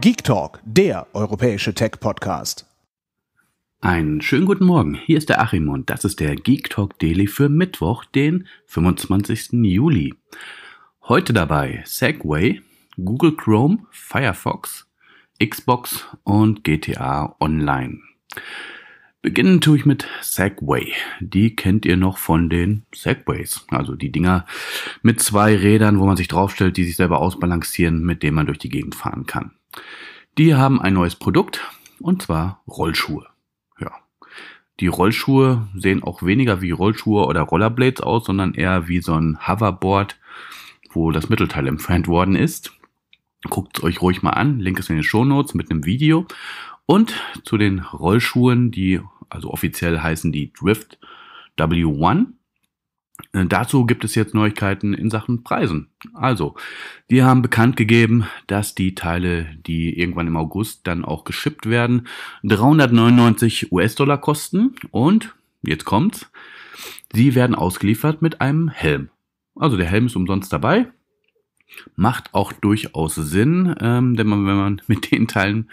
Geek Talk, der europäische Tech-Podcast. Einen schönen guten Morgen, hier ist der Achim und das ist der Geek Talk Daily für Mittwoch, den 25. Juli. Heute dabei Segway, Google Chrome, Firefox, Xbox und GTA Online. Beginnen tue ich mit Segway. Die kennt ihr noch von den Segways. Also die Dinger mit zwei Rädern, wo man sich draufstellt, die sich selber ausbalancieren, mit denen man durch die Gegend fahren kann. Die haben ein neues Produkt und zwar Rollschuhe. Ja. Die Rollschuhe sehen auch weniger wie Rollschuhe oder Rollerblades aus, sondern eher wie so ein Hoverboard, wo das Mittelteil entfernt worden ist. Guckt es euch ruhig mal an. Link ist in den Shownotes mit einem Video. Und zu den Rollschuhen, die also offiziell heißen die Drift W1 äh, dazu gibt es jetzt Neuigkeiten in Sachen Preisen. Also, die haben bekannt gegeben, dass die Teile, die irgendwann im August dann auch geschippt werden, 399 US-Dollar kosten und, jetzt kommt's, sie werden ausgeliefert mit einem Helm. Also der Helm ist umsonst dabei. Macht auch durchaus Sinn, ähm, denn man, wenn man mit den Teilen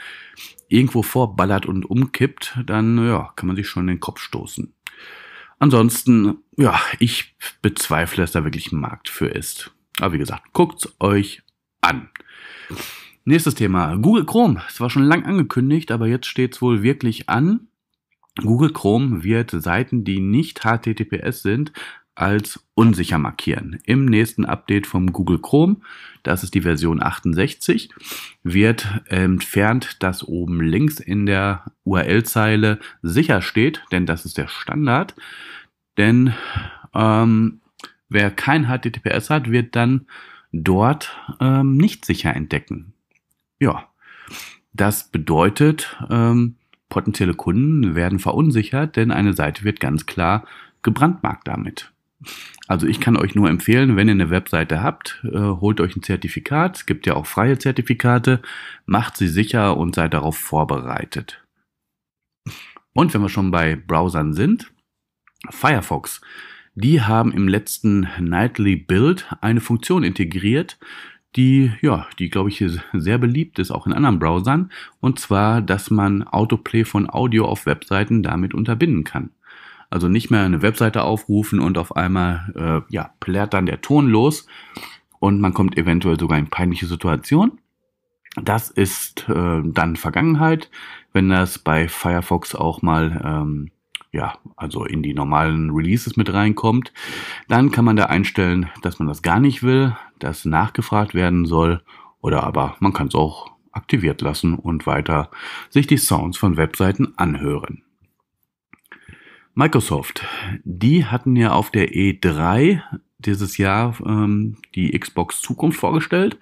irgendwo vorballert und umkippt, dann ja, kann man sich schon in den Kopf stoßen. Ansonsten, ja, ich bezweifle, dass da wirklich ein Markt für ist. Aber wie gesagt, guckt's euch an. Nächstes Thema, Google Chrome. Es war schon lang angekündigt, aber jetzt steht es wohl wirklich an. Google Chrome wird Seiten, die nicht HTTPS sind, als unsicher markieren. Im nächsten Update vom Google Chrome, das ist die Version 68, wird entfernt, dass oben links in der URL-Zeile sicher steht, denn das ist der Standard. Denn ähm, wer kein HTTPS hat, wird dann dort ähm, nicht sicher entdecken. Ja, das bedeutet, ähm, potenzielle Kunden werden verunsichert, denn eine Seite wird ganz klar gebrandmarkt damit. Also ich kann euch nur empfehlen, wenn ihr eine Webseite habt, äh, holt euch ein Zertifikat. Es gibt ja auch freie Zertifikate. Macht sie sicher und seid darauf vorbereitet. Und wenn wir schon bei Browsern sind, Firefox. Die haben im letzten Nightly Build eine Funktion integriert, die, ja, die glaube ich sehr beliebt ist, auch in anderen Browsern. Und zwar, dass man Autoplay von Audio auf Webseiten damit unterbinden kann. Also nicht mehr eine Webseite aufrufen und auf einmal äh, ja, plärt dann der Ton los und man kommt eventuell sogar in peinliche Situationen. Das ist äh, dann Vergangenheit, wenn das bei Firefox auch mal ähm, ja, also in die normalen Releases mit reinkommt. Dann kann man da einstellen, dass man das gar nicht will, dass nachgefragt werden soll oder aber man kann es auch aktiviert lassen und weiter sich die Sounds von Webseiten anhören. Microsoft, die hatten ja auf der E3 dieses Jahr ähm, die Xbox Zukunft vorgestellt.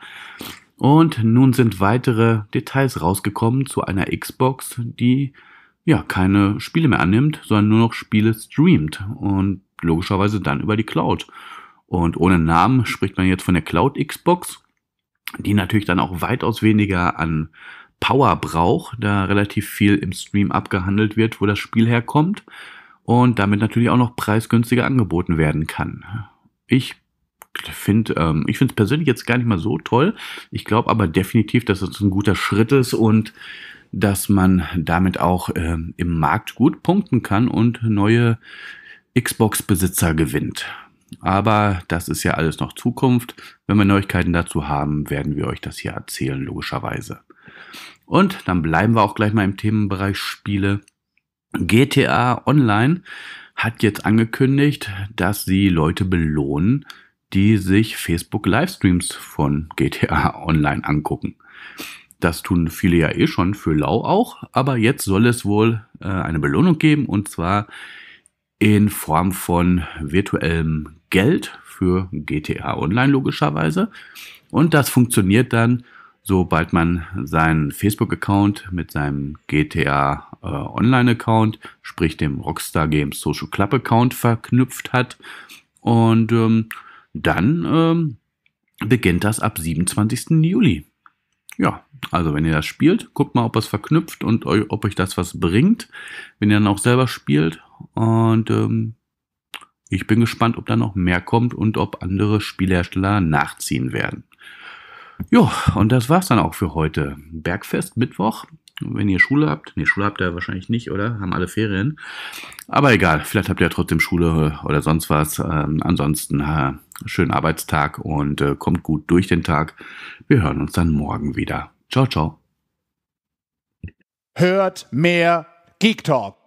Und nun sind weitere Details rausgekommen zu einer Xbox, die ja keine Spiele mehr annimmt, sondern nur noch Spiele streamt und logischerweise dann über die Cloud. Und ohne Namen spricht man jetzt von der Cloud Xbox, die natürlich dann auch weitaus weniger an Power braucht, da relativ viel im Stream abgehandelt wird, wo das Spiel herkommt und damit natürlich auch noch preisgünstiger angeboten werden kann. Ich finde ähm, es persönlich jetzt gar nicht mal so toll. Ich glaube aber definitiv, dass es das ein guter Schritt ist und dass man damit auch ähm, im Markt gut punkten kann und neue Xbox-Besitzer gewinnt. Aber das ist ja alles noch Zukunft. Wenn wir Neuigkeiten dazu haben, werden wir euch das hier erzählen, logischerweise. Und dann bleiben wir auch gleich mal im Themenbereich Spiele. GTA Online hat jetzt angekündigt, dass sie Leute belohnen, die sich Facebook-Livestreams von GTA Online angucken. Das tun viele ja eh schon für Lau auch, aber jetzt soll es wohl äh, eine Belohnung geben und zwar in Form von virtuellem Geld für GTA Online logischerweise. Und das funktioniert dann sobald man seinen Facebook-Account mit seinem GTA äh, Online-Account, sprich dem Rockstar Games Social Club Account verknüpft hat. Und ähm, dann ähm, beginnt das ab 27. Juli. Ja, also wenn ihr das spielt, guckt mal, ob es verknüpft und eu ob euch das was bringt, wenn ihr dann auch selber spielt. Und ähm, ich bin gespannt, ob da noch mehr kommt und ob andere Spielhersteller nachziehen werden. Ja, und das war's dann auch für heute. Bergfest, Mittwoch. Wenn ihr Schule habt, nee, Schule habt ihr wahrscheinlich nicht, oder? Haben alle Ferien. Aber egal, vielleicht habt ihr ja trotzdem Schule äh, oder sonst was. Ähm, ansonsten äh, schönen Arbeitstag und äh, kommt gut durch den Tag. Wir hören uns dann morgen wieder. Ciao, ciao. Hört mehr Geek Talk.